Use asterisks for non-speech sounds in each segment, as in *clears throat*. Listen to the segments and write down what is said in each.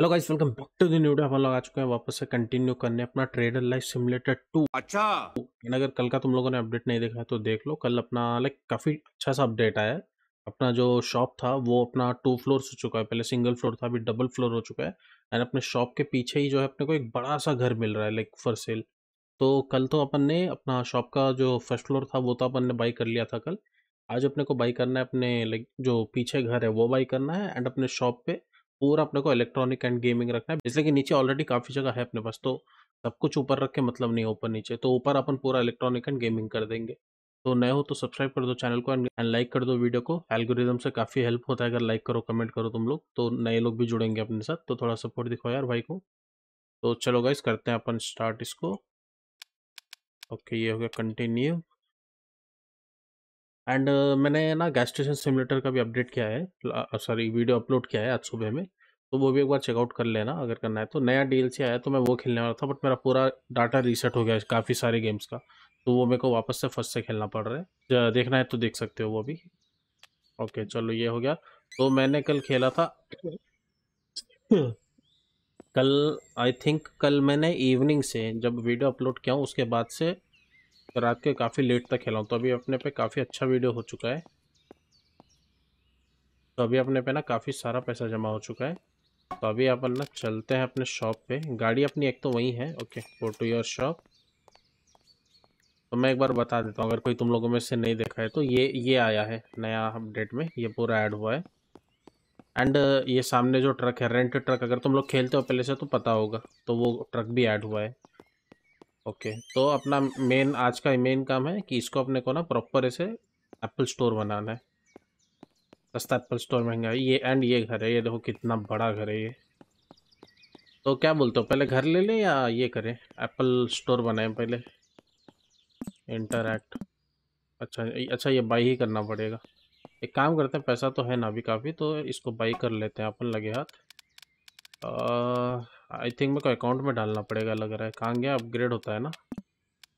Hello guys welcome back to the new day हम लोग आ चुके हैं वापस से कंटिन्यू करने अपना ट्रेडर लाइफ सिमुलेटर टू अच्छा अगर कल का तुम लोगों ने अपडेट नहीं देखा है तो देख लो कल अपना लाइक काफ़ी अच्छा सा अपडेट आया है अपना जो शॉप था वो अपना टू फ्लोर हो चुका है पहले सिंगल फ्लोर था अभी डबल फ्लोर हो चुका है एंड अपने शॉप के पीछे ही जो है अपने को एक बड़ा सा घर मिल रहा है लाइक फॉर सेल तो कल तो अपन ने अपना शॉप का जो फर्स्ट फ्लोर था वो तो अपन ने बाई कर लिया था कल आज अपने को बाई करना है अपने लाइक जो पीछे घर है वो बाई करना है एंड अपने शॉप पे पूरा अपने को इलेक्ट्रॉनिक एंड गेमिंग रखना है जैसे कि नीचे ऑलरेडी काफ़ी जगह है अपने पास तो सब कुछ ऊपर रख के मतलब नहीं ऊपर नीचे तो ऊपर अपन पूरा इलेक्ट्रॉनिक एंड गेमिंग कर देंगे तो नए हो तो सब्सक्राइब कर दो चैनल को एंड लाइक कर दो वीडियो को एल्गोरिज्म से काफ़ी हेल्प होता है अगर लाइक करो कमेंट करो तुम लोग तो नए लोग भी जुड़ेंगे अपने साथ तो थोड़ा सपोर्ट दिखाओ यार भाई को तो चलो गाइस करते हैं अपन स्टार्ट इसको ओके ये हो गया कंटिन्यू एंड uh, मैंने ना गैस स्टेशन सिमुलेटर का भी अपडेट किया है सॉरी वीडियो अपलोड किया है आज सुबह में तो वो भी एक बार चेकआउट कर लेना अगर करना है तो नया से आया तो मैं वो खेलने वाला था बट मेरा पूरा डाटा रीसेट हो गया काफ़ी सारे गेम्स का तो वो मेरे को वापस से फर्स्ट से खेलना पड़ रहा है देखना है तो देख सकते हो वो भी ओके चलो ये हो गया तो मैंने कल खेला था कल आई थिंक कल मैंने इवनिंग से जब वीडियो अपलोड किया हूँ उसके बाद से रात के काफ़ी लेट तक खेला हूँ तो अभी अपने पे काफ़ी अच्छा वीडियो हो चुका है तो अभी अपने पे ना काफ़ी सारा पैसा जमा हो चुका है तो अभी अपन ना चलते हैं अपने शॉप पे गाड़ी अपनी एक तो वहीं है okay go to your shop तो मैं एक बार बता देता हूँ अगर कोई तुम लोगों में से नहीं देखा है तो ये ये आया है नया अपडेट में ये पूरा ऐड हुआ है एंड ये सामने जो ट्रक है रेंट ट्रक अगर तुम लोग खेलते हो पहले से तो पता होगा तो वो ट्रक भी ऐड हुआ है ओके तो अपना मेन आज का मेन काम है कि इसको अपने को ना प्रॉपर ऐसे एप्पल स्टोर बनाना है सस्ता एप्पल स्टोर महंगा ये एंड ये घर है ये देखो कितना बड़ा घर है ये तो क्या बोलते हो पहले घर ले लें या ये करें एप्पल स्टोर बनाएं पहले इंटरैक्ट अच्छा अच्छा ये बाई अच्छा, ही करना पड़ेगा एक काम करते हैं पैसा तो है ना अभी काफ़ी तो इसको बाई कर लेते हैं अपन लगे हाथ आ... आई थिंक मेरे को अकाउंट में डालना पड़ेगा लग रहा है कहाँ गया अपग्रेड होता है ना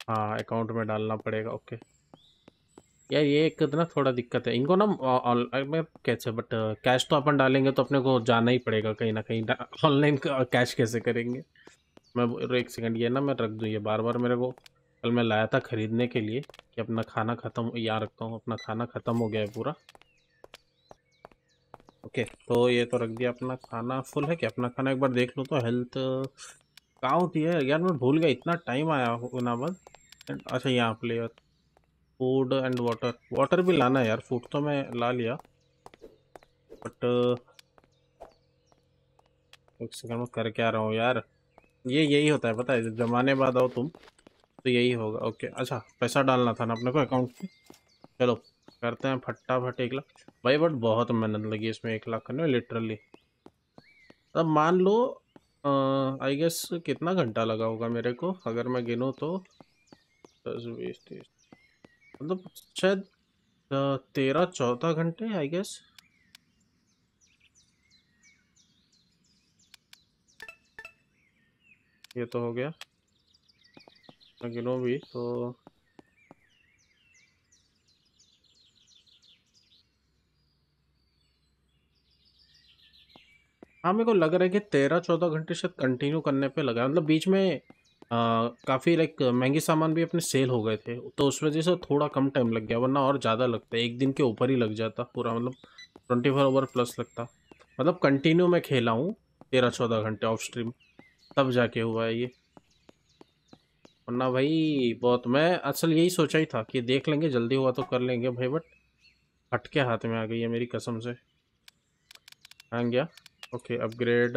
हाँ अकाउंट में डालना पड़ेगा ओके यार ये एक ना थोड़ा दिक्कत है इनको ना मैं कैसे बट कैश तो अपन डालेंगे तो अपने को जाना ही पड़ेगा कहीं ना कहीं ऑनलाइन कैश कैसे करेंगे मैं एक सेकंड ये ना मैं रख दूँ ये बार बार मेरे को कल मैं लाया था ख़रीदने के लिए कि अपना खाना ख़त्म यहाँ रखता हूँ अपना खाना ख़त्म हो गया है पूरा ओके तो ये तो रख दिया अपना खाना फुल है कि अपना खाना एक बार देख लो तो हेल्थ कहाँ होती है यार मैं भूल गया इतना टाइम आया होना एंड अच्छा यहाँ पे यार फूड एंड वाटर वाटर भी लाना है यार फूड तो मैं ला लिया बट एक सेकंड में करके आ रहा हूँ यार ये यही होता है पता है जब जमाने बाद आओ तुम तो यही होगा ओके अच्छा पैसा डालना था ना अपने को अकाउंट में चलो करते हैं फटाफट एक लाख भाई बट बहुत मेहनत लगी इसमें एक लाख करने में लिटरली अब मान लो आई गेस कितना घंटा लगा होगा मेरे को अगर मैं गिनूँ तो दस बीस तीस मतलब शायद तेरह चौदह घंटे आई गेस ये तो हो गया गिनूँ भी तो हाँ मेरे को लग रहा है कि तेरह चौदह घंटे शायद कंटिन्यू करने पे लगा मतलब बीच में काफ़ी लाइक महंगे सामान भी अपने सेल हो गए थे तो उस वजह से थोड़ा कम टाइम लग गया वरना और ज़्यादा लगता है एक दिन के ऊपर ही लग जाता पूरा मतलब ट्वेंटी फोर आवर प्लस लगता मतलब कंटिन्यू मैं खेला हूँ तेरह चौदह घंटे ऑफ स्ट्रीम तब जाके हुआ है ये वरना भाई बहुत मैं असल यही सोचा ही था कि देख लेंगे जल्दी हुआ तो कर लेंगे भाई बट हटके हाथ में आ गई है मेरी कसम से आ गया ओके अपग्रेड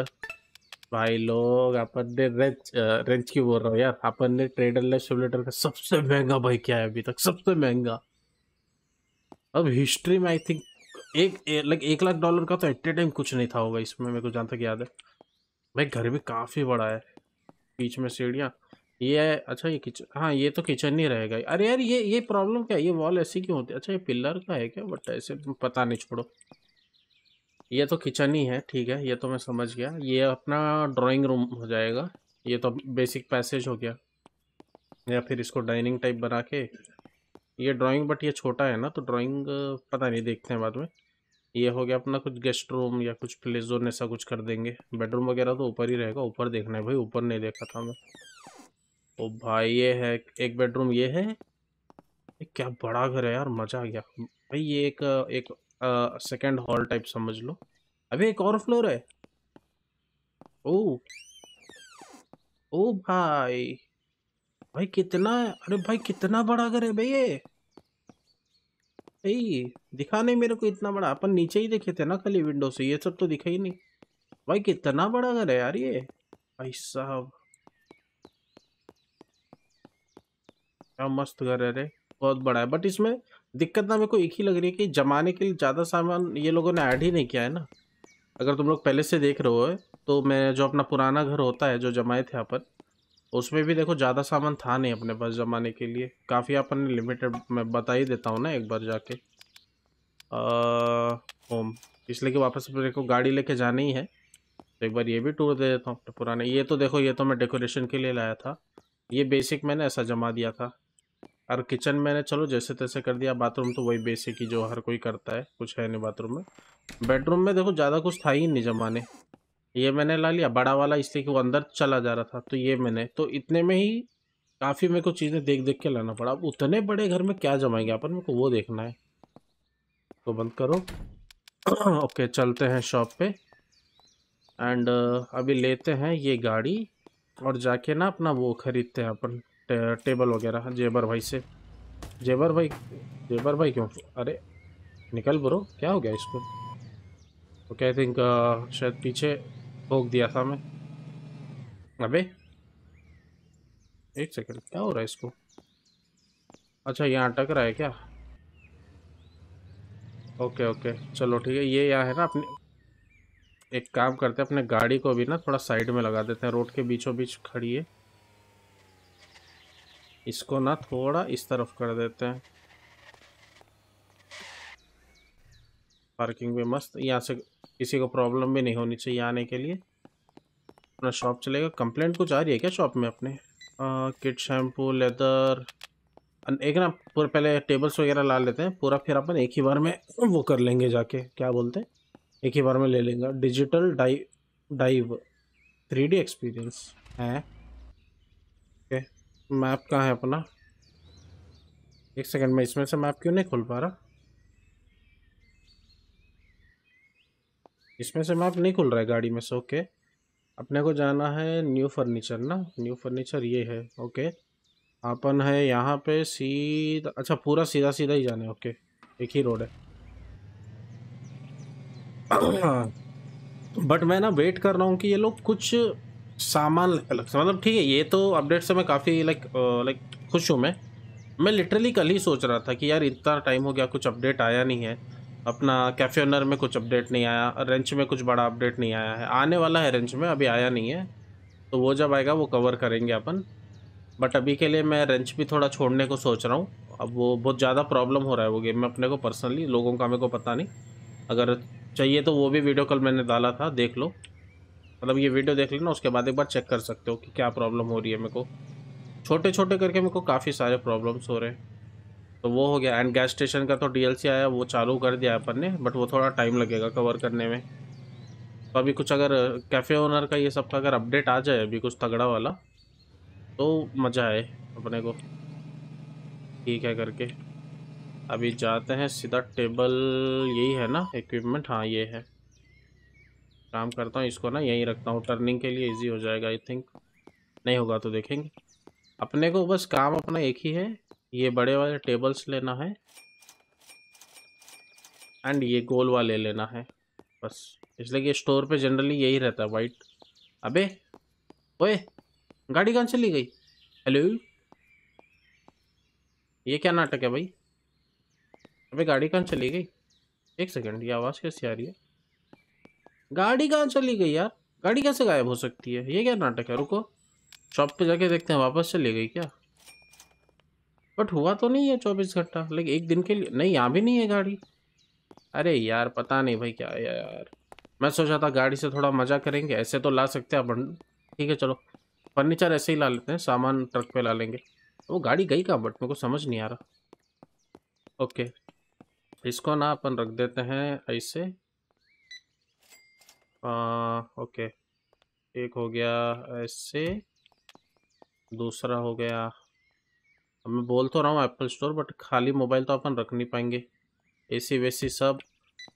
भाई लोग अपन ने रेंच रेंच की बोल रहा हूँ यार अपन ने ट्रेडर लेस सिमुलेटर का सबसे महंगा भाई क्या है अभी तक सबसे महंगा अब हिस्ट्री में आई थिंक एक लाइक एक लाख डॉलर का तो एट ए टाइम कुछ नहीं था होगा इसमें मेरे को जहाँ तक याद है भाई घर भी काफ़ी बड़ा है बीच में सीढ़ियाँ ये है अच्छा ये किचन हाँ ये तो किचन ही रहेगा अरे यार ये ये प्रॉब्लम क्या है ये वॉल ऐसी क्यों होती है अच्छा ये पिलर का है क्या बट ऐसे पता नहीं छोड़ो ये तो किचन ही है ठीक है ये तो मैं समझ गया ये अपना ड्राइंग रूम हो जाएगा ये तो बेसिक पैसेज हो गया या फिर इसको डाइनिंग टाइप बना के ये ड्राइंग बट ये छोटा है ना तो ड्राइंग पता नहीं देखते हैं बाद में ये हो गया अपना कुछ गेस्ट रूम या कुछ प्ले जोन ऐसा कुछ कर देंगे बेडरूम वगैरह तो ऊपर ही रहेगा ऊपर देखना है भाई ऊपर नहीं देखा था मैं ओ भाई ये है एक बेडरूम ये है क्या बड़ा घर है यार मज़ा आ गया भाई ये एक एक सेकंड हॉल टाइप समझ लो अभी एक और फ्लोर है ओ ओ भाई भाई कितना अरे भाई कितना बड़ा घर है भाई ये भाई दिखा नहीं मेरे को इतना बड़ा अपन नीचे ही देखे थे ना खाली विंडो से ये सब तो दिखा ही नहीं भाई कितना बड़ा घर है यार ये भाई साहब क्या मस्त घर है रे बहुत बड़ा है बट इसमें दिक्कत ना मेरे को एक ही लग रही है कि जमाने के लिए ज़्यादा सामान ये लोगों ने ऐड ही नहीं किया है ना अगर तुम लोग पहले से देख रहे हो तो मैं जो अपना पुराना घर होता है जो जमाए थे अपन उसमें भी देखो ज़्यादा सामान था नहीं अपने पास जमाने के लिए काफ़ी अपन ने लिमिटेड मैं बता ही देता हूँ ना एक बार जाके होम इसलिए कि वापस मेरे को गाड़ी लेके जाना ही है तो एक बार ये भी टूर दे देता हूँ पुराने ये तो देखो ये तो मैं डेकोरेशन के लिए लाया था ये बेसिक मैंने ऐसा जमा दिया था और किचन मैंने चलो जैसे तैसे कर दिया बाथरूम तो वही बेसिक ही जो हर कोई करता है कुछ है नहीं बाथरूम में बेडरूम में देखो ज़्यादा कुछ था ही नहीं जमाने ये मैंने ला लिया बड़ा वाला इसलिए कि वो अंदर चला जा रहा था तो ये मैंने तो इतने में ही काफ़ी मेरे को चीज़ें देख देख के लाना पड़ा अब उतने बड़े घर में क्या जमाएंगे अपन मेरे को वो देखना है तो बंद करो *clears throat* ओके चलते हैं शॉप पर एंड अभी लेते हैं ये गाड़ी और जाके ना अपना वो ख़रीदते हैं अपन टेबल वगैरह जेबर भाई से जेबर भाई जेबर भाई क्यों अरे निकल ब्रो क्या हो गया इसको ओके आई थिंक शायद पीछे भोग दिया था मैं अबे एक सेकंड क्या हो रहा है इसको अच्छा यहाँ अटक रहा है क्या ओके ओके चलो ठीक है ये यहाँ है ना अपने एक काम करते हैं अपने गाड़ी को भी ना थोड़ा साइड में लगा देते हैं रोड के बीचों बीच खड़ी है इसको ना थोड़ा इस तरफ कर देते हैं पार्किंग भी मस्त यहाँ से किसी को प्रॉब्लम भी नहीं होनी चाहिए आने के लिए अपना शॉप चलेगा कंप्लेंट कुछ आ रही है क्या शॉप में अपने किट शैम्पू लेदर एक ना पूरा पहले टेबल्स वगैरह ला लेते हैं पूरा फिर अपन एक ही बार में वो कर लेंगे जाके क्या बोलते हैं एक ही बार में ले लेंगे digital dive dive three D experience है मैप कहाँ है अपना एक सेकंड में इसमें से मैप क्यों नहीं खोल पा रहा इसमें से मैप नहीं खुल रहा है गाड़ी में से ओके अपने को जाना है न्यू फर्नीचर ना न्यू फर्नीचर ये है ओके अपन है यहाँ पे सीधा अच्छा पूरा सीधा सीधा ही जाना है ओके एक ही रोड है बट *clears throat* हाँ। मैं ना वेट कर रहा हूँ कि ये लोग कुछ सामान अलग से मतलब ठीक है ये तो अपडेट से मैं काफ़ी लाइक लाइक खुश हूँ मैं मैं लिटरली कल ही सोच रहा था कि यार इतना टाइम हो गया कुछ अपडेट आया नहीं है अपना कैफे ओनर में कुछ अपडेट नहीं आया रेंच में कुछ बड़ा अपडेट नहीं आया है आने वाला है रेंच में अभी आया नहीं है तो वो जब आएगा वो कवर करेंगे अपन बट अभी के लिए मैं रेंच भी थोड़ा छोड़ने को सोच रहा हूँ अब वो बहुत ज़्यादा प्रॉब्लम हो रहा है वो गेम में अपने को पर्सनली लोगों का मेरे को पता नहीं अगर चाहिए तो वो भी वीडियो कल मैंने डाला था देख लो मतलब ये वीडियो देख लेना उसके बाद एक बार चेक कर सकते हो कि क्या प्रॉब्लम हो रही है मेरे को छोटे छोटे करके मेरे को काफ़ी सारे प्रॉब्लम्स हो रहे हैं तो वो हो गया एंड गैस स्टेशन का तो डीएलसी आया वो चालू कर दिया अपन ने बट वो थोड़ा टाइम लगेगा कवर करने में तो अभी कुछ अगर कैफ़े ओनर का ये सब का अगर अपडेट आ जाए अभी कुछ तगड़ा वाला तो मज़ा आए अपने को ठीक है करके अभी जाते हैं सीधा टेबल यही है ना इक्विपमेंट हाँ ये है काम करता हूँ इसको ना यहीं रखता हूँ टर्निंग के लिए इजी हो जाएगा आई थिंक नहीं होगा तो देखेंगे अपने को बस काम अपना एक ही है ये बड़े वाले टेबल्स लेना है एंड ये गोल वाले लेना है बस इसलिए कि स्टोर पे जनरली यही रहता है वाइट अबे ओए गाड़ी कहाँ चली गई हेलो ये क्या नाटक है भाई अबे गाड़ी कहाँ चली गई एक सेकंड ये आवाज़ कैसी आ रही है गाड़ी कहाँ चली गई यार गाड़ी कैसे गायब हो सकती है ये क्या नाटक है रुको शॉप पे जाके देखते हैं वापस चली गई क्या बट हुआ तो नहीं है चौबीस घंटा लेकिन एक दिन के लिए नहीं यहाँ भी नहीं है गाड़ी अरे यार पता नहीं भाई क्या यार मैं सोचा था गाड़ी से थोड़ा मज़ा करेंगे ऐसे तो ला सकते हैं अपन ठीक है चलो फर्नीचर ऐसे ही ला लेते हैं सामान ट्रक पे ला लेंगे वो गाड़ी गई कहाँ बट मेरे को समझ नहीं आ रहा ओके इसको ना अपन रख देते हैं ऐसे ओके एक हो गया ऐसे दूसरा हो गया अब मैं बोल तो रहा हूँ एप्पल स्टोर बट खाली मोबाइल तो अपन रख नहीं पाएंगे एसी वेसी सब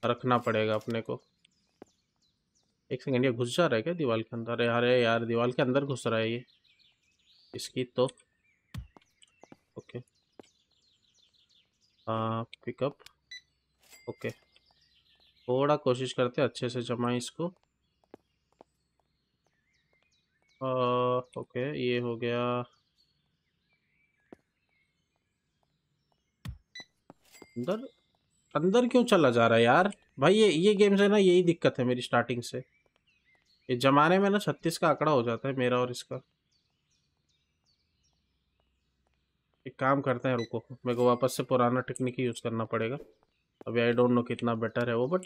रखना पड़ेगा अपने को एक सेकेंड ये घुस जा रहा है क्या दीवार के अंदर अरे यार दीवार के अंदर घुस रहा है ये इसकी तो ओके पिकअप ओके थोड़ा कोशिश करते अच्छे से जमाए इसको ओके ये हो गया अंदर अंदर क्यों चला जा रहा है यार भाई ये ये गेम से ना यही दिक्कत है मेरी स्टार्टिंग से ये जमाने में ना छत्तीस का आंकड़ा हो जाता है मेरा और इसका एक काम करते हैं रुको मेरे को वापस से पुराना टेक्निक ही यूज़ करना पड़ेगा अभी आई डोंट नो कितना बेटर है वो बट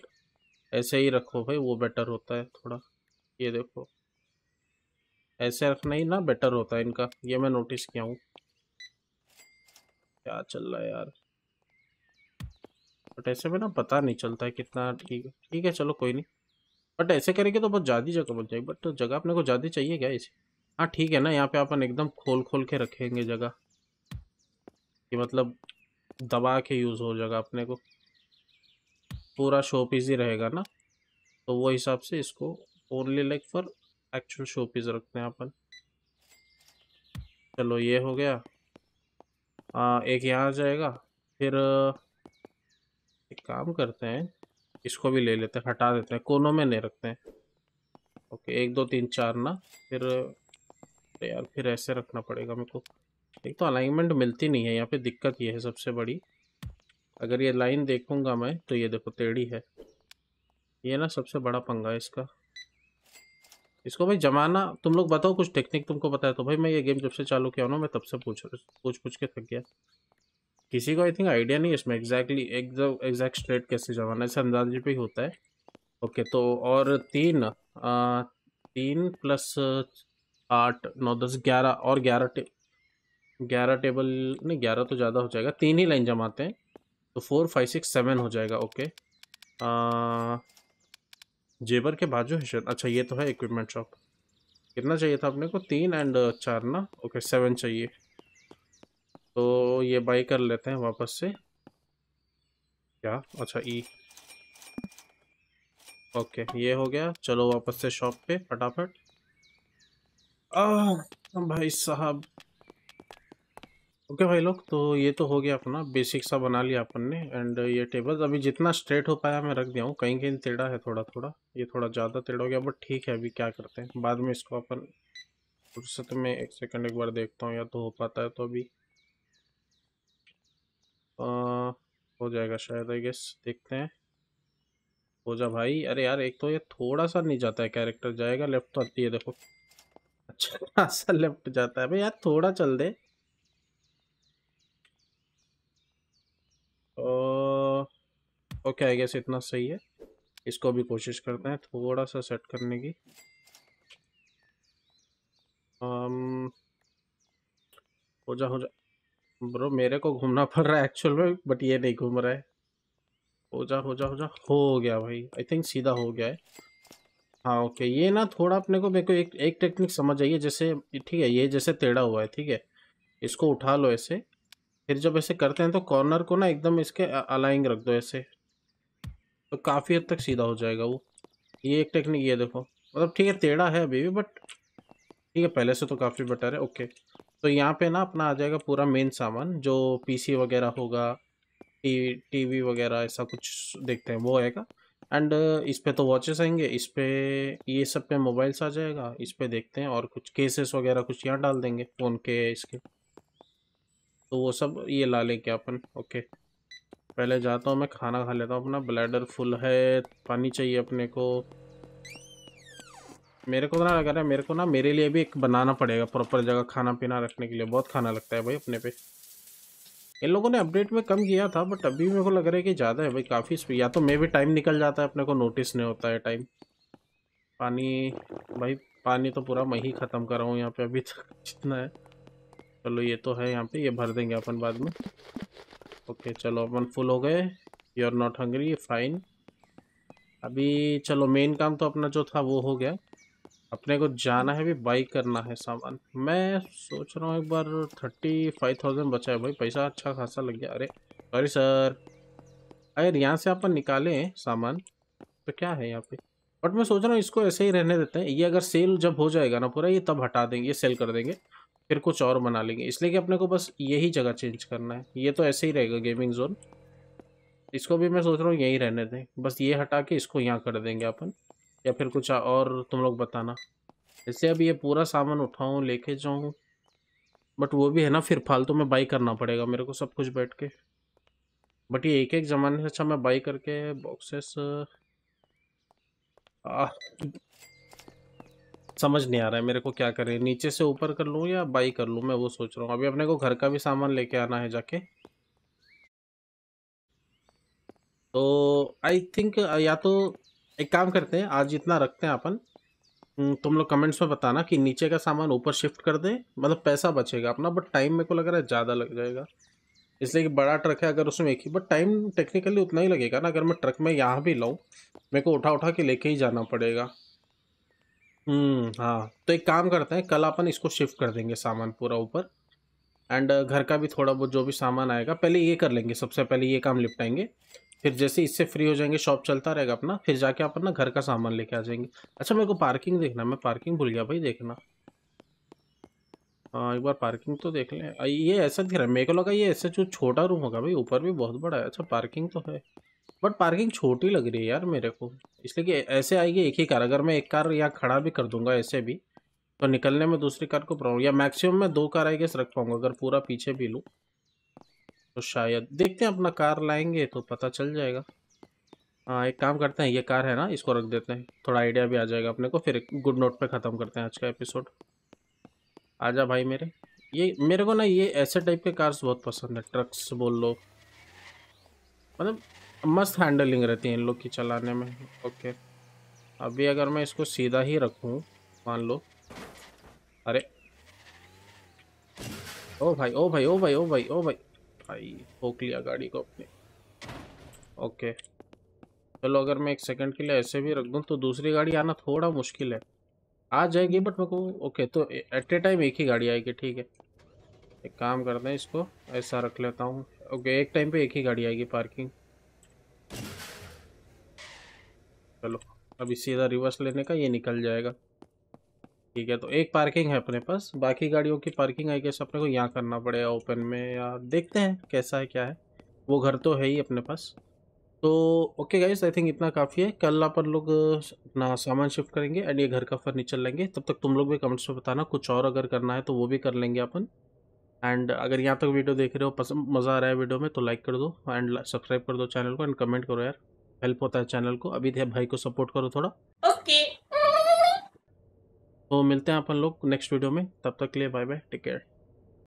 ऐसे ही रखो भाई वो बेटर होता है थोड़ा ये देखो ऐसे रखना ही ना बेटर होता है इनका ये मैं नोटिस किया हूँ क्या चल रहा है यार बट ऐसे में ना पता नहीं चलता है कितना ठीक है ठीक है चलो कोई नहीं बट ऐसे करेंगे तो बहुत ज़्यादा जगह बन जाएगी बट तो जगह अपने को ज़्यादा चाहिए क्या इसे हाँ ठीक है ना यहाँ पे अपन एकदम खोल खोल के रखेंगे जगह कि मतलब दबा के यूज़ हो जगह अपने को पूरा शो पीस ही रहेगा ना तो वो हिसाब से इसको only like for actual showpiece रखते हैं अपन चलो ये हो गया आ, एक यहाँ आ जाएगा फिर एक काम करते हैं इसको भी ले लेते हैं हटा देते हैं कोनों में नहीं रखते हैं ओके एक दो तीन चार ना फिर तो यार फिर ऐसे रखना पड़ेगा मेरे को एक तो अलाइनमेंट मिलती नहीं है यहाँ पे दिक्कत ये है सबसे बड़ी अगर ये लाइन देखूंगा मैं तो ये देखो टेढ़ी है ये ना सबसे बड़ा पंगा है इसका इसको भाई जमाना तुम लोग बताओ कुछ टेक्निक तुमको पता है तो भाई मैं ये गेम जब से चालू किया ना मैं तब से पूछ पूछ पूछ के थक गया किसी को आई थिंक आइडिया नहीं है इसमें एग्जैक्टली एकदम एग्जैक्ट स्ट्रेट कैसे जमाना ऐसे अंदाजे पे ही होता है ओके तो और तीन आ, तीन प्लस आठ नौ दस ग्यारह और ग्यारह टे ग्यारह टेबल नहीं ग्यारह तो ज़्यादा हो जाएगा तीन ही लाइन जमाते हैं तो फोर फाइव सिक्स सेवन हो जाएगा ओके आ, जेबर के बाजू है शायद अच्छा ये तो है इक्विपमेंट शॉप कितना चाहिए था अपने को तीन एंड uh, चार ना ओके सेवन चाहिए तो ये बाई कर लेते हैं वापस से क्या अच्छा ई e. ओके ये हो गया चलो वापस से शॉप पे फटाफट आ भाई साहब ओके भाई लोग तो ये तो हो गया अपना बेसिक सा बना लिया अपन ने एंड ये टेबल अभी जितना स्ट्रेट हो पाया मैं रख दिया हूँ कहीं कहीं टेढ़ा है थोड़ा थोड़ा ये थोड़ा ज़्यादा टेढ़ा हो गया बट ठीक है अभी क्या करते हैं बाद में इसको अपन फुर्सत में एक सेकंड एक बार देखता हूँ या तो हो पाता है तो अभी आ, हो जाएगा शायद आई गेस देखते हैं हो जा भाई अरे यार एक तो ये थोड़ा सा नहीं जाता है कैरेक्टर जाएगा लेफ्ट तो आती है देखो अच्छा लेफ्ट जाता है भाई यार थोड़ा चल दे ओके आई गेस इतना सही है इसको भी कोशिश करते हैं थोड़ा सा सेट करने की आम, हो जा हो जा ब्रो मेरे को घूमना पड़ रहा है एक्चुअल में बट ये नहीं घूम रहा है हो जा हो जा हो जा हो गया भाई आई थिंक सीधा हो गया है हाँ ओके ये ना थोड़ा अपने को मेरे को एक एक टेक्निक समझ आइए जैसे ठीक है ये जैसे टेढ़ा हुआ है ठीक है इसको उठा लो ऐसे फिर जब ऐसे करते हैं तो कॉर्नर को ना एकदम इसके अलाइंग रख दो ऐसे तो काफ़ी हद तक सीधा हो जाएगा वो ये एक टेक्निक ये देखो मतलब ठीक है टेढ़ा है अभी भी बट ठीक है पहले से तो काफ़ी बेटर है ओके तो यहाँ पे ना अपना आ जाएगा पूरा मेन सामान जो पीसी वगैरह होगा टीवी वी वगैरह ऐसा कुछ देखते हैं वो आएगा एंड इस पर तो वॉचेस आएंगे इस पर ये सब पे मोबाइल्स आ जाएगा इस पर देखते हैं और कुछ केसेस वगैरह कुछ यहाँ डाल देंगे फ़ोन के इसके तो वो सब ये ला लेंगे अपन ओके पहले जाता हूँ मैं खाना खा लेता हूँ अपना ब्लैडर फुल है पानी चाहिए अपने को मेरे को ना लग रहा है मेरे को ना मेरे लिए भी एक बनाना पड़ेगा प्रॉपर जगह खाना पीना रखने के लिए बहुत खाना लगता है भाई अपने पे इन लोगों ने अपडेट में कम किया था बट अभी मेरे को लग रहा है कि ज़्यादा है भाई काफ़ी या तो मे भी टाइम निकल जाता है अपने को नोटिस नहीं होता है टाइम पानी भाई पानी तो पूरा मैं ही ख़त्म कर रहा हूँ यहाँ पे अभी तक जितना है चलो ये तो है यहाँ पे ये भर देंगे अपन बाद में ओके चलो अपन फुल हो गए you are not hungry fine अभी चलो मेन काम तो अपना जो था वो हो गया अपने को जाना है भी बाई करना है सामान मैं सोच रहा हूँ एक बार थर्टी फाइव थाउजेंड बचा है भाई पैसा अच्छा खासा लग गया अरे सॉरी सर अरे यहाँ से अपन निकालें सामान तो क्या है यहाँ पे बट मैं सोच रहा हूँ इसको ऐसे ही रहने देते हैं ये अगर सेल जब हो जाएगा ना पूरा ये तब हटा देंगे ये सेल कर देंगे फिर कुछ और बना लेंगे इसलिए कि अपने को बस यही जगह चेंज करना है ये तो ऐसे ही रहेगा गेमिंग जोन इसको भी मैं सोच रहा हूँ यहीं रहने दें बस ये हटा के इसको यहाँ कर देंगे अपन या फिर कुछ और तुम लोग बताना इससे अब ये पूरा सामान उठाऊँ लेके जाऊँ बट वो भी है ना फिर फालतू तो में बाई करना पड़ेगा मेरे को सब कुछ बैठ के बट ये एक एक ज़माने से अच्छा मैं बाई करके बॉक्सेस समझ नहीं आ रहा है मेरे को क्या करें नीचे से ऊपर कर लूँ या बाई कर लूँ मैं वो सोच रहा हूँ अभी अपने को घर का भी सामान लेके आना है जाके तो आई थिंक या तो एक काम करते हैं आज इतना रखते हैं अपन हम्म, तुम लोग कमेंट्स में बताना कि नीचे का सामान ऊपर शिफ्ट कर दें मतलब पैसा बचेगा अपना बट टाइम मेरे को लग रहा है ज़्यादा लग जाएगा इसलिए कि बड़ा ट्रक है अगर उसमें एक ही बट टाइम टेक्निकली उतना ही लगेगा ना अगर मैं ट्रक में यहाँ भी लाऊँ मेरे को उठा उठा के लेके ही जाना पड़ेगा हम्म, हाँ, तो एक काम करते हैं कल अपन इसको शिफ्ट कर देंगे सामान पूरा ऊपर एंड घर का भी थोड़ा बहुत जो भी सामान आएगा पहले ये कर लेंगे सबसे पहले ये काम निपटाएंगे फिर जैसे इससे फ्री हो जाएंगे शॉप चलता रहेगा अपना फिर जाके अपन ना घर का सामान लेके आ जाएंगे अच्छा मेरे को पार्किंग देखना मैं पार्किंग भूल गया भाई देखना हाँ एक बार पार्किंग तो देख लें ये ऐसा दिख रहा है मेरे को लगा ये ऐसा जो छोटा रूम होगा भाई ऊपर भी बहुत बड़ा है अच्छा पार्किंग तो है बट पार्किंग छोटी लग रही है यार मेरे को इसलिए कि ऐसे आएगी एक ही कार अगर मैं एक कार यहाँ खड़ा भी कर दूंगा ऐसे भी तो निकलने में दूसरी कार को प्रॉब्लम या मैक्सिमम मैं दो कार आई गेस रख पाऊंगा अगर पूरा पीछे भी लूँ तो शायद देखते हैं अपना कार लाएंगे तो पता चल जाएगा हाँ एक काम करते हैं ये कार है ना इसको रख देते हैं थोड़ा आइडिया भी आ जाएगा अपने को फिर गुड नोट पर ख़त्म करते हैं आज का एपिसोड जा भाई मेरे ये मेरे को ना ये ऐसे टाइप के कार्स बहुत पसंद है ट्रक्स बोल लो मतलब मस्त हैंडलिंग रहती है इन लोग की चलाने में ओके अभी अगर मैं इसको सीधा ही रखूं मान लो अरे ओ भाई ओ भाई ओ भाई ओ भाई ओ भाई भाई ठोक लिया गाड़ी को अपने ओके चलो अगर मैं एक सेकंड के लिए ऐसे भी रख दूँ तो दूसरी गाड़ी आना थोड़ा मुश्किल है आ जाएगी बट मेरे को ओके तो एट ए टाइम एक ही गाड़ी आएगी ठीक है एक काम करते हैं इसको ऐसा रख लेता हूँ ओके एक टाइम पे एक ही गाड़ी आएगी पार्किंग चलो अभी सीधा रिवर्स लेने का ये निकल जाएगा ठीक है तो एक पार्किंग है अपने पास बाकी गाड़ियों की पार्किंग आई कैसे अपने को यहाँ करना पड़ेगा ओपन में या देखते हैं कैसा है क्या है वो घर तो है ही अपने पास तो ओके गाइस आई थिंक इतना काफ़ी है कल अपन लोग अपना सामान शिफ्ट करेंगे एंड ये घर का फर्नीचर लेंगे तब तक तुम लोग भी कमेंट्स में बताना कुछ और अगर करना है तो वो भी कर लेंगे अपन एंड अगर यहाँ तक वीडियो देख रहे हो पसंद मज़ा आ रहा है वीडियो में तो लाइक कर दो एंड सब्सक्राइब कर दो चैनल को एंड कमेंट करो यार हेल्प होता है चैनल को अभी भाई को सपोर्ट करो थोड़ा ओके okay. तो मिलते हैं अपन लोग नेक्स्ट वीडियो में तब तक के लिए बाय बाय टेक केयर